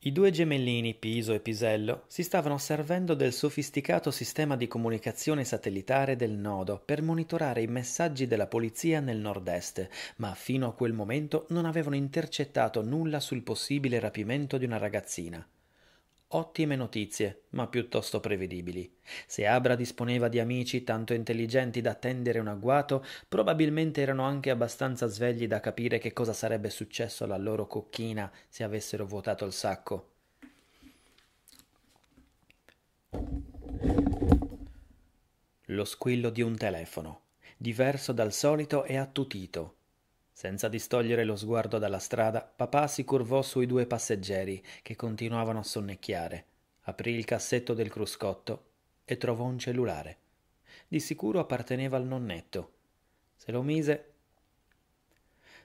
I due gemellini Piso e Pisello si stavano servendo del sofisticato sistema di comunicazione satellitare del nodo per monitorare i messaggi della polizia nel nord-est, ma fino a quel momento non avevano intercettato nulla sul possibile rapimento di una ragazzina. Ottime notizie, ma piuttosto prevedibili. Se Abra disponeva di amici tanto intelligenti da tendere un agguato, probabilmente erano anche abbastanza svegli da capire che cosa sarebbe successo alla loro cocchina se avessero vuotato il sacco. Lo squillo di un telefono, diverso dal solito e attutito, senza distogliere lo sguardo dalla strada, papà si curvò sui due passeggeri che continuavano a sonnecchiare, aprì il cassetto del cruscotto e trovò un cellulare. Di sicuro apparteneva al nonnetto. Se lo mise...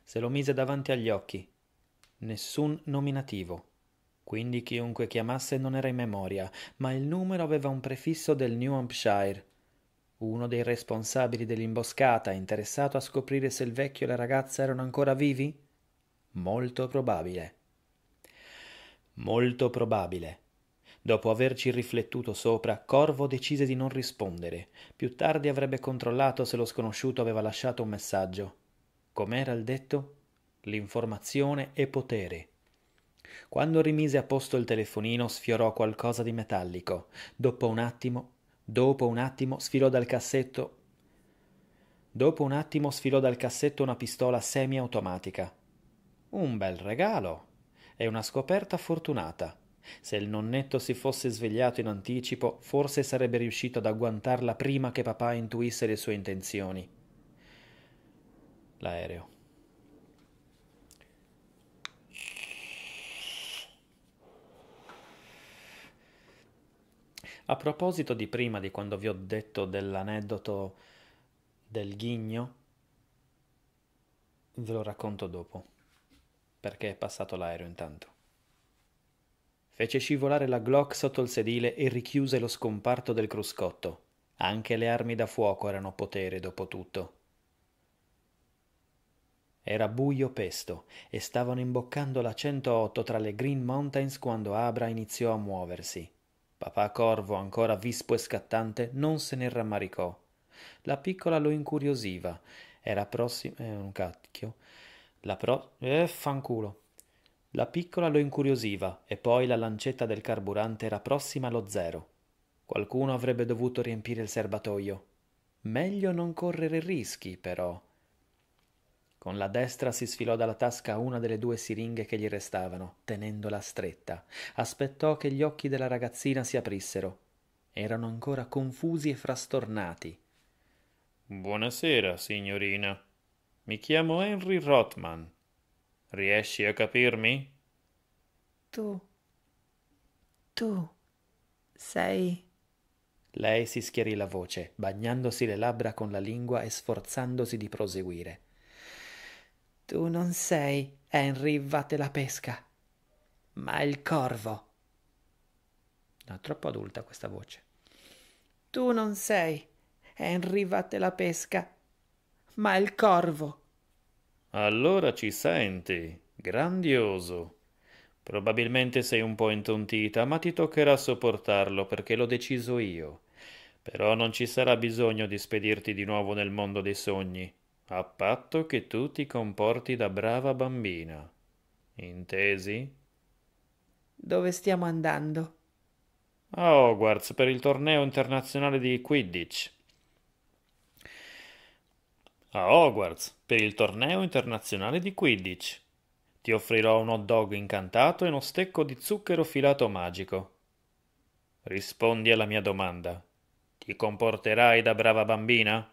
Se lo mise davanti agli occhi. Nessun nominativo. Quindi chiunque chiamasse non era in memoria, ma il numero aveva un prefisso del New Hampshire, uno dei responsabili dell'imboscata interessato a scoprire se il vecchio e la ragazza erano ancora vivi? Molto probabile. Molto probabile. Dopo averci riflettuto sopra, Corvo decise di non rispondere. Più tardi avrebbe controllato se lo sconosciuto aveva lasciato un messaggio. Com'era il detto? L'informazione è potere. Quando rimise a posto il telefonino sfiorò qualcosa di metallico. Dopo un attimo Dopo un attimo sfilò dal cassetto. Dopo un attimo sfilò dal cassetto una pistola semiautomatica. Un bel regalo. È una scoperta fortunata. Se il nonnetto si fosse svegliato in anticipo, forse sarebbe riuscito ad agguantarla prima che papà intuisse le sue intenzioni. L'aereo. A proposito di prima, di quando vi ho detto dell'aneddoto del ghigno, ve lo racconto dopo, perché è passato l'aereo intanto. Fece scivolare la Glock sotto il sedile e richiuse lo scomparto del cruscotto. Anche le armi da fuoco erano potere dopo tutto. Era buio pesto e stavano imboccando la 108 tra le Green Mountains quando Abra iniziò a muoversi. Papà Corvo, ancora vispo e scattante, non se ne rammaricò. La piccola lo incuriosiva. Era prossima... Eh, un cacchio. La pro... Eh, fanculo. La piccola lo incuriosiva e poi la lancetta del carburante era prossima allo zero. Qualcuno avrebbe dovuto riempire il serbatoio. Meglio non correre rischi, però. Con la destra si sfilò dalla tasca una delle due siringhe che gli restavano, tenendola stretta. Aspettò che gli occhi della ragazzina si aprissero. Erano ancora confusi e frastornati. Buonasera, signorina. Mi chiamo Henry Rothman. Riesci a capirmi? Tu. Tu. Sei. Lei si schierì la voce, bagnandosi le labbra con la lingua e sforzandosi di proseguire. Tu non sei Henry Vattelapesca, ma il corvo. No, troppo adulta questa voce. Tu non sei Henry Vattelapesca, ma il corvo. Allora ci senti, grandioso. Probabilmente sei un po' intontita, ma ti toccherà sopportarlo perché l'ho deciso io. Però non ci sarà bisogno di spedirti di nuovo nel mondo dei sogni a patto che tu ti comporti da brava bambina. Intesi? Dove stiamo andando? A Hogwarts per il torneo internazionale di Quidditch. A Hogwarts per il torneo internazionale di Quidditch. Ti offrirò un hot dog incantato e uno stecco di zucchero filato magico. Rispondi alla mia domanda. Ti comporterai da brava bambina?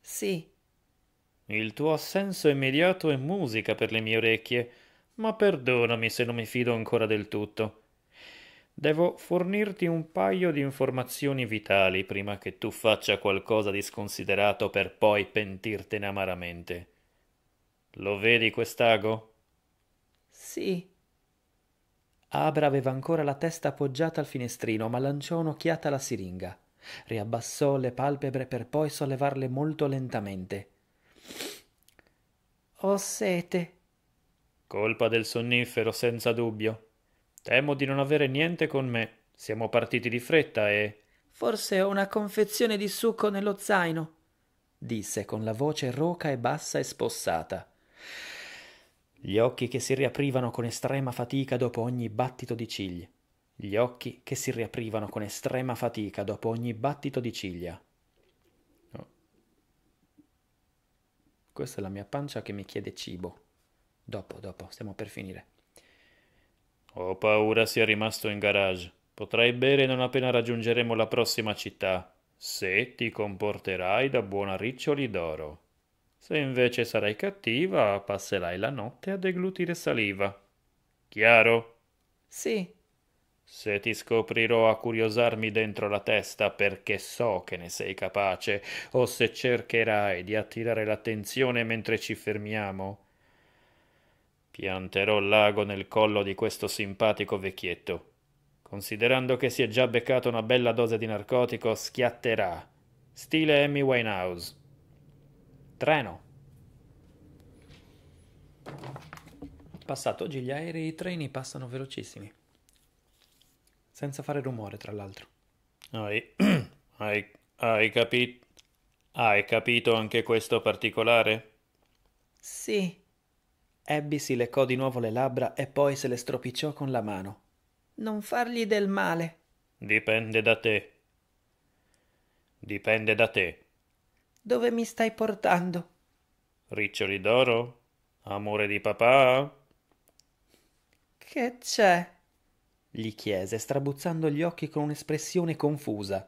Sì. Il tuo assenso immediato è musica per le mie orecchie, ma perdonami se non mi fido ancora del tutto. Devo fornirti un paio di informazioni vitali prima che tu faccia qualcosa di sconsiderato per poi pentirtene amaramente. Lo vedi quest'ago? Sì. Abra aveva ancora la testa appoggiata al finestrino, ma lanciò un'occhiata alla siringa. Riabbassò le palpebre per poi sollevarle molto lentamente. Ho sete. Colpa del sonnifero, senza dubbio. Temo di non avere niente con me. Siamo partiti di fretta e. Forse ho una confezione di succo nello zaino, disse con la voce roca e bassa e spossata. Gli occhi che si riaprivano con estrema fatica dopo ogni battito di ciglia. Gli occhi che si riaprivano con estrema fatica dopo ogni battito di ciglia. Questa è la mia pancia che mi chiede cibo. Dopo, dopo, stiamo per finire. Ho paura sia rimasto in garage. Potrai bere non appena raggiungeremo la prossima città, se ti comporterai da buona riccioli d'oro. Se invece sarai cattiva, passerai la notte a deglutire saliva. Chiaro? Sì, se ti scoprirò a curiosarmi dentro la testa perché so che ne sei capace, o se cercherai di attirare l'attenzione mentre ci fermiamo, pianterò l'ago nel collo di questo simpatico vecchietto. Considerando che si è già beccato una bella dose di narcotico, schiatterà. Stile Amy Winehouse. Treno. Passato oggi gli aerei e i treni passano velocissimi senza fare rumore, tra l'altro. Hai, hai, hai capito? Hai capito anche questo particolare? Sì. Abby si leccò di nuovo le labbra e poi se le stropicciò con la mano. Non fargli del male. Dipende da te. Dipende da te. Dove mi stai portando? Riccioli d'oro? Amore di papà? Che c'è? gli chiese, strabuzzando gli occhi con un'espressione confusa.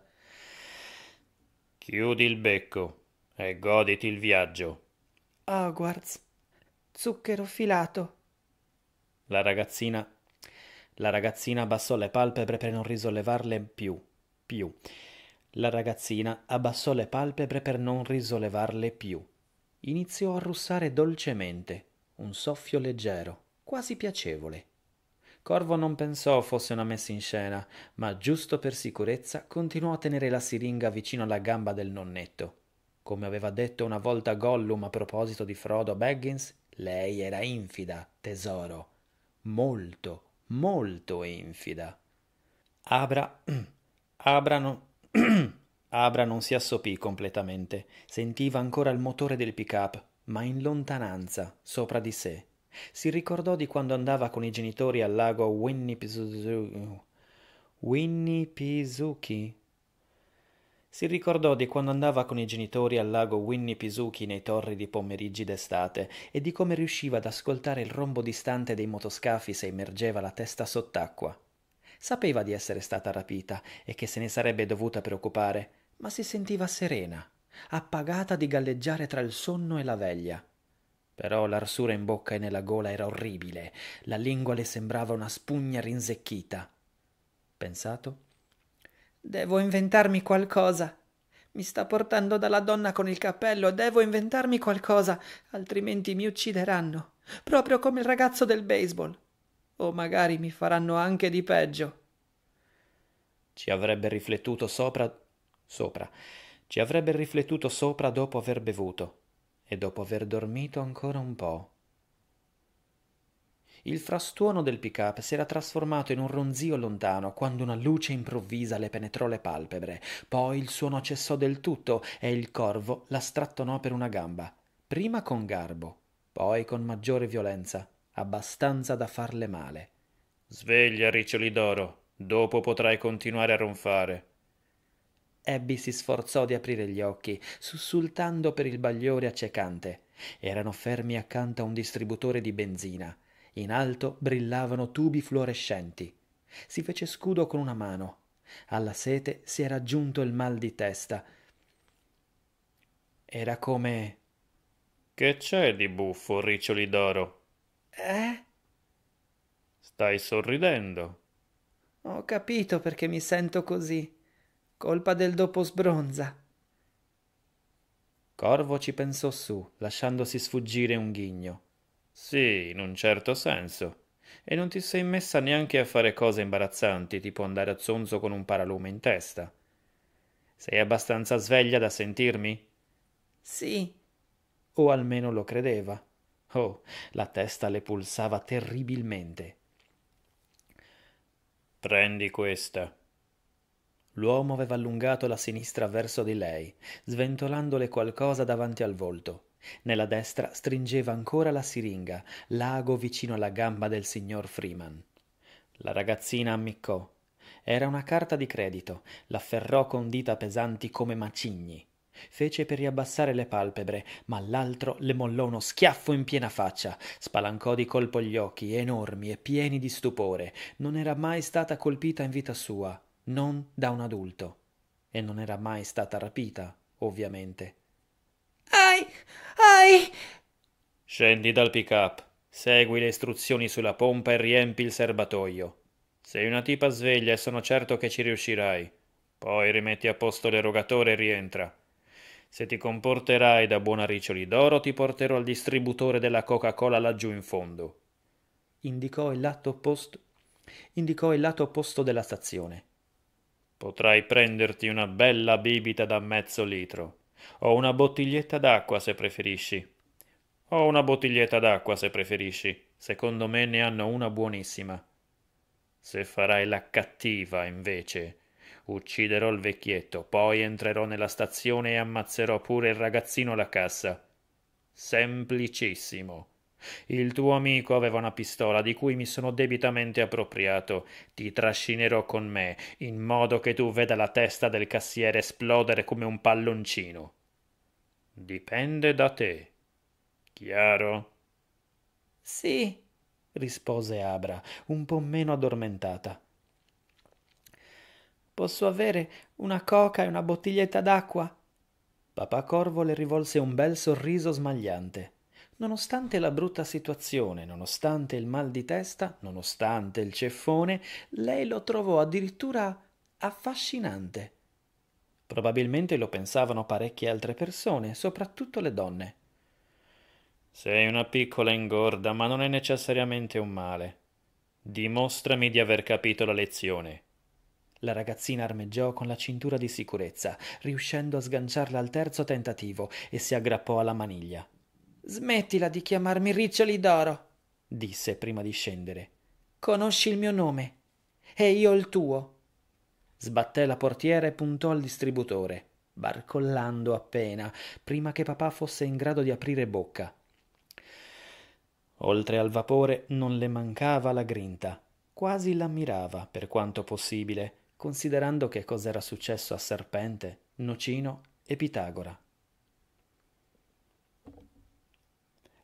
Chiudi il becco e goditi il viaggio. Hogwarts. Zucchero filato. La ragazzina. La ragazzina abbassò le palpebre per non risollevarle più. Più. La ragazzina abbassò le palpebre per non risollevarle più. Iniziò a russare dolcemente, un soffio leggero, quasi piacevole. Corvo non pensò fosse una messa in scena, ma giusto per sicurezza continuò a tenere la siringa vicino alla gamba del nonnetto. Come aveva detto una volta Gollum a proposito di Frodo Baggins, lei era infida, tesoro. Molto, molto infida. Abra. Abra non. Abra non si assopì completamente. Sentiva ancora il motore del pick-up, ma in lontananza, sopra di sé. Si ricordò di quando andava con i genitori al lago Winnipesaukee. Winnipesaukee. Si ricordò di quando andava con i genitori al lago Winnipesaukee nei torridi pomeriggi d'estate e di come riusciva ad ascoltare il rombo distante dei motoscafi se immergeva la testa sott'acqua. Sapeva di essere stata rapita e che se ne sarebbe dovuta preoccupare, ma si sentiva serena, appagata di galleggiare tra il sonno e la veglia. Però l'arsura in bocca e nella gola era orribile, la lingua le sembrava una spugna rinsecchita. Pensato? Devo inventarmi qualcosa. Mi sta portando dalla donna con il cappello, devo inventarmi qualcosa, altrimenti mi uccideranno, proprio come il ragazzo del baseball. O magari mi faranno anche di peggio. Ci avrebbe riflettuto sopra. sopra. Ci avrebbe riflettuto sopra dopo aver bevuto e dopo aver dormito ancora un po'. Il frastuono del pick-up si era trasformato in un ronzio lontano quando una luce improvvisa le penetrò le palpebre. Poi il suono cessò del tutto e il corvo la strattonò per una gamba, prima con garbo, poi con maggiore violenza, abbastanza da farle male. Sveglia, riccioli d'oro, dopo potrai continuare a ronfare. Abby si sforzò di aprire gli occhi, sussultando per il bagliore accecante. Erano fermi accanto a un distributore di benzina. In alto brillavano tubi fluorescenti. Si fece scudo con una mano. Alla sete si era aggiunto il mal di testa. Era come. Che c'è di buffo, riccioli d'oro? Eh? Stai sorridendo. Ho capito perché mi sento così. Colpa del dopo sbronza. Corvo ci pensò su, lasciandosi sfuggire un ghigno. Sì, in un certo senso. E non ti sei messa neanche a fare cose imbarazzanti, tipo andare a zonzo con un paralume in testa. Sei abbastanza sveglia da sentirmi? Sì. O almeno lo credeva. Oh, la testa le pulsava terribilmente. Prendi questa. L'uomo aveva allungato la sinistra verso di lei, sventolandole qualcosa davanti al volto. Nella destra stringeva ancora la siringa, l'ago vicino alla gamba del signor Freeman. La ragazzina ammiccò. Era una carta di credito, l'afferrò con dita pesanti come macigni. Fece per riabbassare le palpebre, ma l'altro le mollò uno schiaffo in piena faccia, spalancò di colpo gli occhi, enormi e pieni di stupore. Non era mai stata colpita in vita sua non da un adulto. E non era mai stata rapita, ovviamente. Ai! Ai! Scendi dal pick-up, segui le istruzioni sulla pompa e riempi il serbatoio. Sei una tipa sveglia e sono certo che ci riuscirai. Poi rimetti a posto l'erogatore e rientra. Se ti comporterai da buona riccioli d'oro, ti porterò al distributore della Coca-Cola laggiù in fondo. Indicò il lato opposto, indicò il lato opposto della stazione. Potrai prenderti una bella bibita da mezzo litro. O una bottiglietta d'acqua se preferisci. Ho una bottiglietta d'acqua se preferisci. Secondo me ne hanno una buonissima. Se farai la cattiva, invece, ucciderò il vecchietto, poi entrerò nella stazione e ammazzerò pure il ragazzino alla cassa. Semplicissimo. Il tuo amico aveva una pistola di cui mi sono debitamente appropriato. Ti trascinerò con me, in modo che tu veda la testa del cassiere esplodere come un palloncino. Dipende da te. Chiaro? Sì, rispose Abra, un po' meno addormentata. Posso avere una coca e una bottiglietta d'acqua? Papà Corvo le rivolse un bel sorriso smagliante. Nonostante la brutta situazione, nonostante il mal di testa, nonostante il ceffone, lei lo trovò addirittura affascinante. Probabilmente lo pensavano parecchie altre persone, soprattutto le donne. Sei una piccola ingorda, ma non è necessariamente un male. Dimostrami di aver capito la lezione. La ragazzina armeggiò con la cintura di sicurezza, riuscendo a sganciarla al terzo tentativo, e si aggrappò alla maniglia. Smettila di chiamarmi Riccioli d'Oro, disse prima di scendere. Conosci il mio nome e io il tuo. Sbatté la portiera e puntò al distributore, barcollando appena, prima che papà fosse in grado di aprire bocca. Oltre al vapore non le mancava la grinta, quasi l'ammirava per quanto possibile, considerando che cos'era successo a Serpente, Nocino e Pitagora.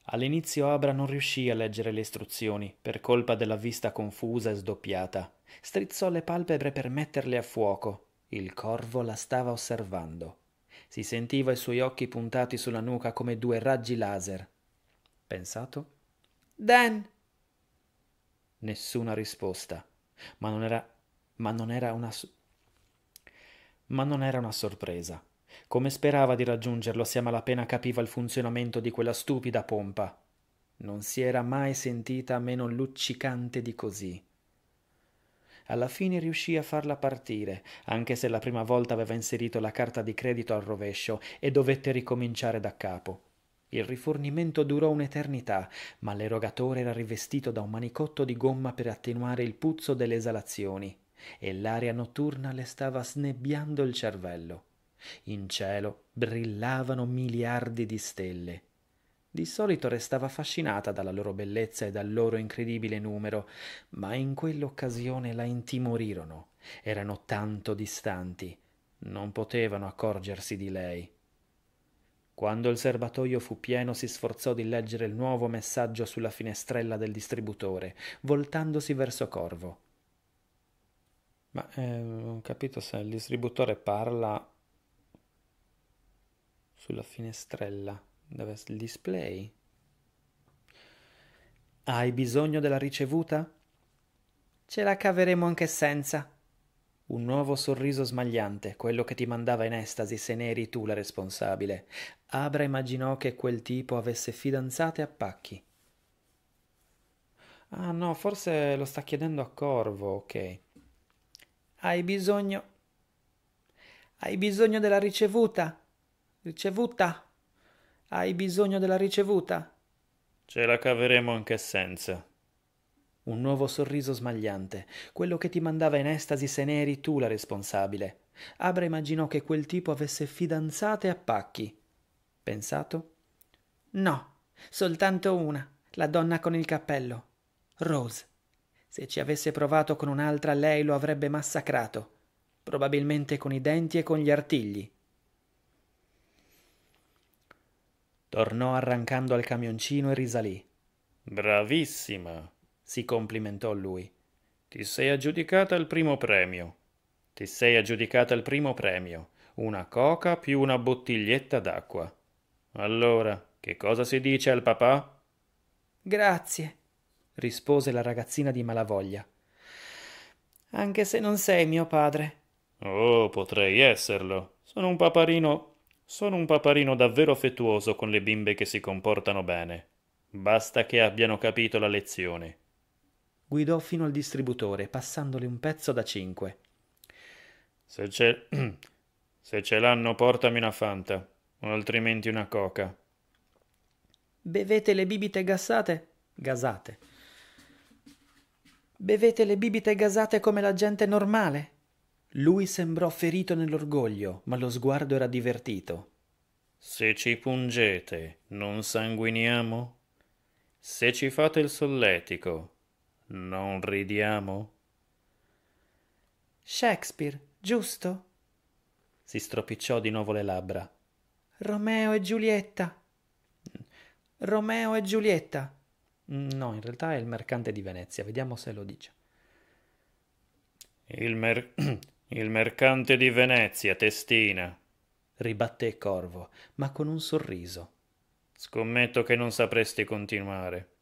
All'inizio Abra non riuscì a leggere le istruzioni, per colpa della vista confusa e sdoppiata. Strizzò le palpebre per metterle a fuoco. Il corvo la stava osservando. Si sentiva i suoi occhi puntati sulla nuca come due raggi laser. Pensato? Dan! Nessuna risposta. Ma non era... ma non era una... ma non era una sorpresa. Come sperava di raggiungerlo se a malapena capiva il funzionamento di quella stupida pompa? Non si era mai sentita meno luccicante di così. Alla fine riuscì a farla partire, anche se la prima volta aveva inserito la carta di credito al rovescio e dovette ricominciare da capo. Il rifornimento durò un'eternità, ma l'erogatore era rivestito da un manicotto di gomma per attenuare il puzzo delle esalazioni, e l'aria notturna le stava snebbiando il cervello. In cielo brillavano miliardi di stelle. Di solito restava affascinata dalla loro bellezza e dal loro incredibile numero, ma in quell'occasione la intimorirono. Erano tanto distanti, non potevano accorgersi di lei. Quando il serbatoio fu pieno si sforzò di leggere il nuovo messaggio sulla finestrella del distributore, voltandosi verso Corvo. Ma eh, non ho capito se il distributore parla sulla finestrella dove il display. Hai bisogno della ricevuta? Ce la caveremo anche senza. Un nuovo sorriso smagliante, quello che ti mandava in estasi se ne eri tu la responsabile. Abra immaginò che quel tipo avesse fidanzate a pacchi. Ah no, forse lo sta chiedendo a Corvo, ok. Hai bisogno... Hai bisogno della ricevuta? Ricevuta. Hai bisogno della ricevuta? Ce la caveremo anche senza. Un nuovo sorriso smagliante. Quello che ti mandava in estasi se ne eri tu la responsabile. Abra immaginò che quel tipo avesse fidanzate a pacchi. Pensato? No, soltanto una, la donna con il cappello. Rose. Se ci avesse provato con un'altra lei lo avrebbe massacrato, probabilmente con i denti e con gli artigli. Tornò arrancando al camioncino e risalì. Bravissima, si complimentò lui. Ti sei aggiudicata il primo premio. Ti sei aggiudicata il primo premio. Una coca più una bottiglietta d'acqua. Allora, che cosa si dice al papà? Grazie, rispose la ragazzina di malavoglia. Anche se non sei mio padre. Oh, potrei esserlo. Sono un paparino sono un paparino davvero affettuoso con le bimbe che si comportano bene. Basta che abbiano capito la lezione. Guidò fino al distributore, passandole un pezzo da cinque. Se ce... Se ce l'hanno, portami una fanta, o altrimenti una coca. Bevete le bibite gassate? Gasate. Bevete le bibite gasate come la gente normale? Lui sembrò ferito nell'orgoglio, ma lo sguardo era divertito. Se ci pungete, non sanguiniamo? Se ci fate il solletico, non ridiamo? Shakespeare, giusto? Si stropicciò di nuovo le labbra. Romeo e Giulietta. Romeo e Giulietta. No, in realtà è il mercante di Venezia, vediamo se lo dice. Il mer... Il mercante di Venezia, testina, ribatté Corvo, ma con un sorriso. Scommetto che non sapresti continuare.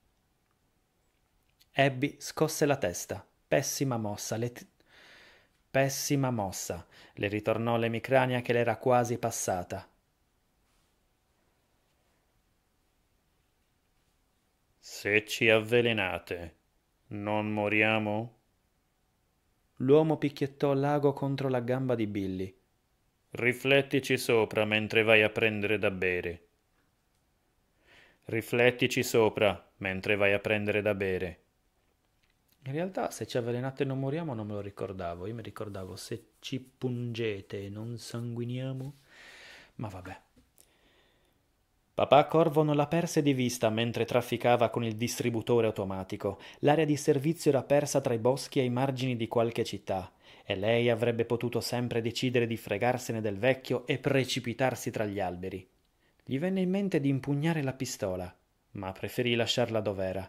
Abby scosse la testa. Pessima mossa, le t- pessima mossa, le ritornò l'emicrania che le era quasi passata. Se ci avvelenate, non moriamo? L'uomo picchiettò l'ago contro la gamba di Billy. Riflettici sopra mentre vai a prendere da bere. Riflettici sopra mentre vai a prendere da bere. In realtà se ci avvelenate e non moriamo non me lo ricordavo, io mi ricordavo se ci pungete e non sanguiniamo, ma vabbè. Papà Corvo non la perse di vista mentre trafficava con il distributore automatico. L'area di servizio era persa tra i boschi ai margini di qualche città e lei avrebbe potuto sempre decidere di fregarsene del vecchio e precipitarsi tra gli alberi. Gli venne in mente di impugnare la pistola, ma preferì lasciarla dov'era.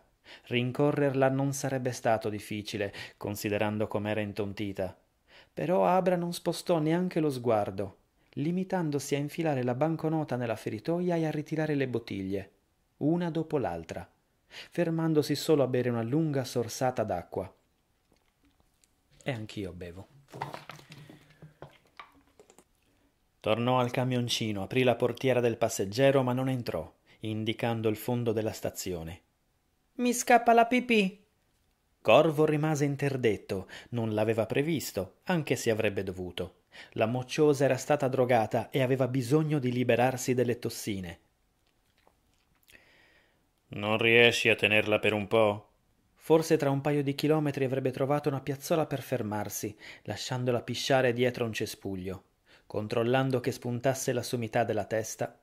Rincorrerla non sarebbe stato difficile, considerando com'era intontita. Però Abra non spostò neanche lo sguardo limitandosi a infilare la banconota nella feritoia e a ritirare le bottiglie, una dopo l'altra, fermandosi solo a bere una lunga sorsata d'acqua. E anch'io bevo. Tornò al camioncino, aprì la portiera del passeggero, ma non entrò, indicando il fondo della stazione. Mi scappa la pipì. Corvo rimase interdetto, non l'aveva previsto, anche se avrebbe dovuto. La mocciosa era stata drogata e aveva bisogno di liberarsi delle tossine. Non riesci a tenerla per un po'? Forse tra un paio di chilometri avrebbe trovato una piazzola per fermarsi, lasciandola pisciare dietro un cespuglio. Controllando che spuntasse la sommità della testa,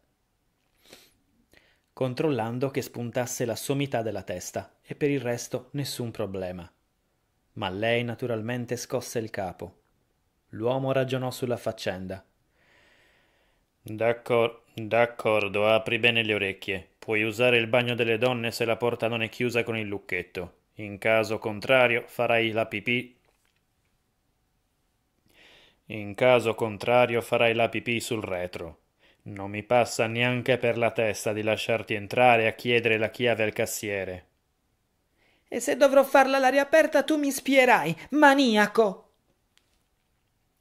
controllando che spuntasse la sommità della testa e per il resto nessun problema. Ma lei naturalmente scosse il capo. L'uomo ragionò sulla faccenda. D'accor- d'accordo, apri bene le orecchie. Puoi usare il bagno delle donne se la porta non è chiusa con il lucchetto. In caso contrario, farai la pipì. In caso contrario, farai la pipì sul retro. Non mi passa neanche per la testa di lasciarti entrare a chiedere la chiave al cassiere. E se dovrò farla all'aria aperta, tu mi spierai, maniaco!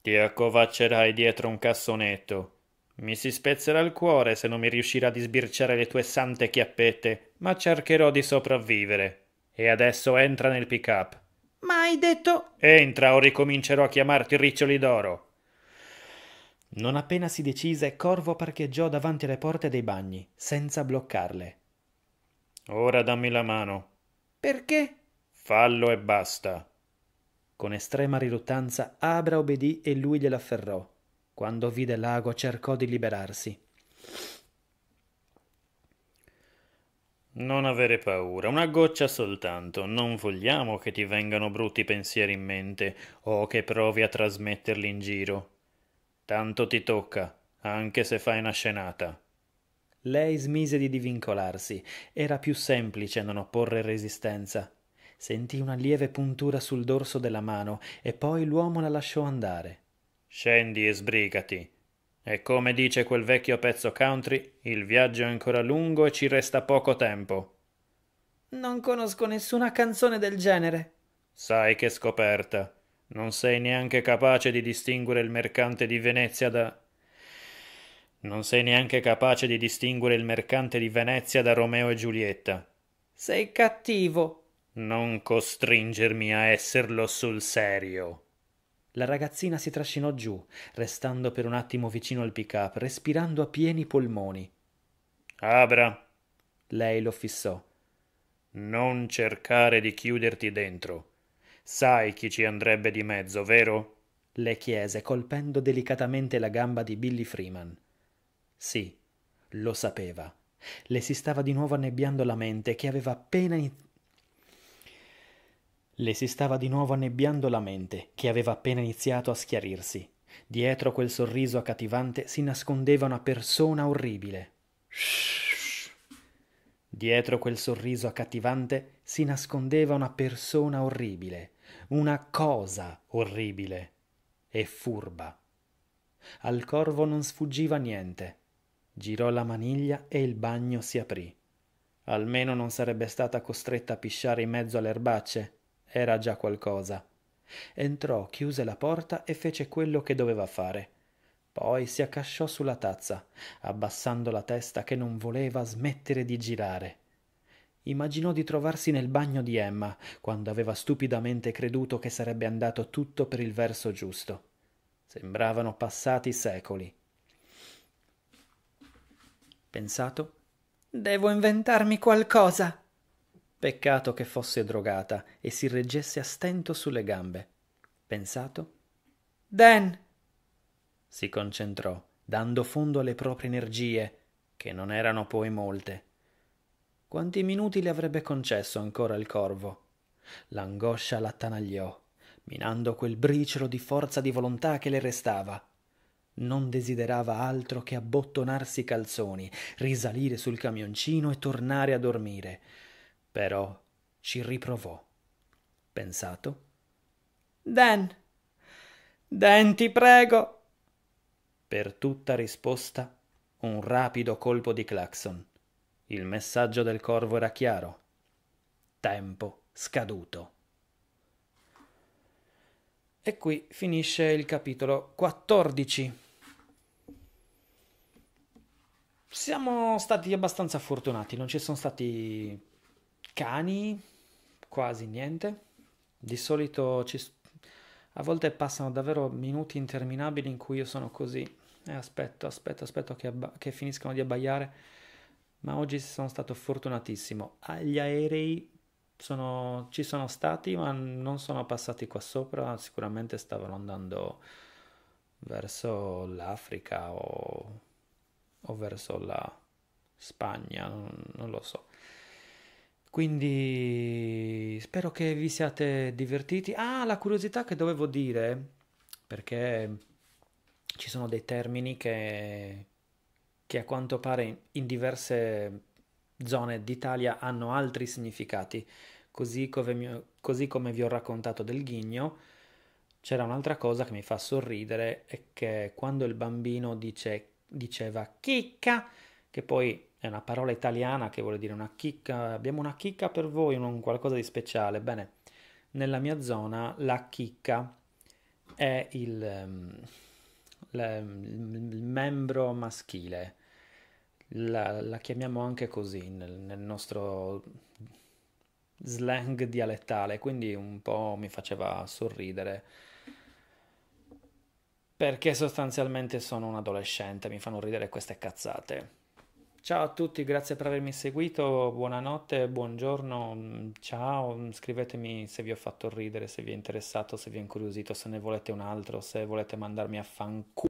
Ti accovaccerai dietro un cassonetto. Mi si spezzerà il cuore se non mi riuscirà di sbirciare le tue sante chiappette, ma cercherò di sopravvivere. E adesso entra nel pick-up. Ma hai detto... Entra o ricomincerò a chiamarti Riccioli d'Oro. Non appena si decise, Corvo parcheggiò davanti alle porte dei bagni, senza bloccarle. Ora dammi la mano. Perché? Fallo e basta. Con estrema riluttanza Abra obbedì e lui gliel'afferrò. Quando vide l'ago cercò di liberarsi. Non avere paura, una goccia soltanto. Non vogliamo che ti vengano brutti pensieri in mente o che provi a trasmetterli in giro. Tanto ti tocca, anche se fai una scenata. Lei smise di divincolarsi. Era più semplice non opporre resistenza. Sentì una lieve puntura sul dorso della mano e poi l'uomo la lasciò andare. Scendi e sbrigati. E come dice quel vecchio pezzo country, il viaggio è ancora lungo e ci resta poco tempo. Non conosco nessuna canzone del genere. Sai che scoperta. Non sei neanche capace di distinguere il mercante di Venezia da. Non sei neanche capace di distinguere il mercante di Venezia da Romeo e Giulietta. Sei cattivo. Non costringermi a esserlo sul serio. La ragazzina si trascinò giù, restando per un attimo vicino al pick-up, respirando a pieni polmoni. Abra. Lei lo fissò. Non cercare di chiuderti dentro. Sai chi ci andrebbe di mezzo, vero? le chiese, colpendo delicatamente la gamba di Billy Freeman. Sì, lo sapeva. Le si stava di nuovo annebbiando la mente che aveva appena le si stava di nuovo annebbiando la mente, che aveva appena iniziato a schiarirsi. Dietro quel sorriso accattivante si nascondeva una persona orribile. Shhh. Dietro quel sorriso accattivante si nascondeva una persona orribile, una cosa orribile e furba. Al corvo non sfuggiva niente. Girò la maniglia e il bagno si aprì. Almeno non sarebbe stata costretta a pisciare in mezzo alle erbacce. Era già qualcosa. Entrò, chiuse la porta e fece quello che doveva fare. Poi si accasciò sulla tazza, abbassando la testa che non voleva smettere di girare. Immaginò di trovarsi nel bagno di Emma, quando aveva stupidamente creduto che sarebbe andato tutto per il verso giusto. Sembravano passati secoli. Pensato, devo inventarmi qualcosa. Peccato che fosse drogata e si reggesse a stento sulle gambe. Pensato? Dan! Si concentrò, dando fondo alle proprie energie, che non erano poi molte. Quanti minuti le avrebbe concesso ancora il corvo? L'angoscia l'attanagliò, minando quel briciolo di forza di volontà che le restava. Non desiderava altro che abbottonarsi i calzoni, risalire sul camioncino e tornare a dormire. Però ci riprovò. Pensato. Dan. Dan, ti prego. Per tutta risposta un rapido colpo di clacson. Il messaggio del corvo era chiaro. Tempo scaduto. E qui finisce il capitolo 14. Siamo stati abbastanza fortunati, non ci sono stati Cani quasi niente. Di solito ci, a volte passano davvero minuti interminabili in cui io sono così e eh, aspetto, aspetto, aspetto che, abba- che finiscano di abbaiare. Ma oggi sono stato fortunatissimo. Agli aerei sono, ci sono stati, ma non sono passati qua sopra. Sicuramente stavano andando verso l'Africa o, o verso la Spagna, non, non lo so quindi spero che vi siate divertiti. Ah, la curiosità che dovevo dire, perché ci sono dei termini che, che a quanto pare in diverse zone d'Italia hanno altri significati. Così come, così come vi ho raccontato del ghigno, c'era un'altra cosa che mi fa sorridere, è che quando il bambino dice, diceva chicca, che poi è una parola italiana che vuole dire una chicca, abbiamo una chicca per voi, un qualcosa di speciale. Bene, nella mia zona la chicca è il, il, ehm, il membro maschile, la, la, chiamiamo anche così nel, nel nostro slang dialettale, quindi un po' mi faceva sorridere perché sostanzialmente sono un adolescente, mi fanno ridere queste cazzate. Ciao a tutti, grazie per avermi seguito, buonanotte, buongiorno, mm, ciao, mm, scrivetemi se vi ho fatto ridere, se vi è interessato, se vi è incuriosito, se ne volete un altro, se volete mandarmi a fanculo.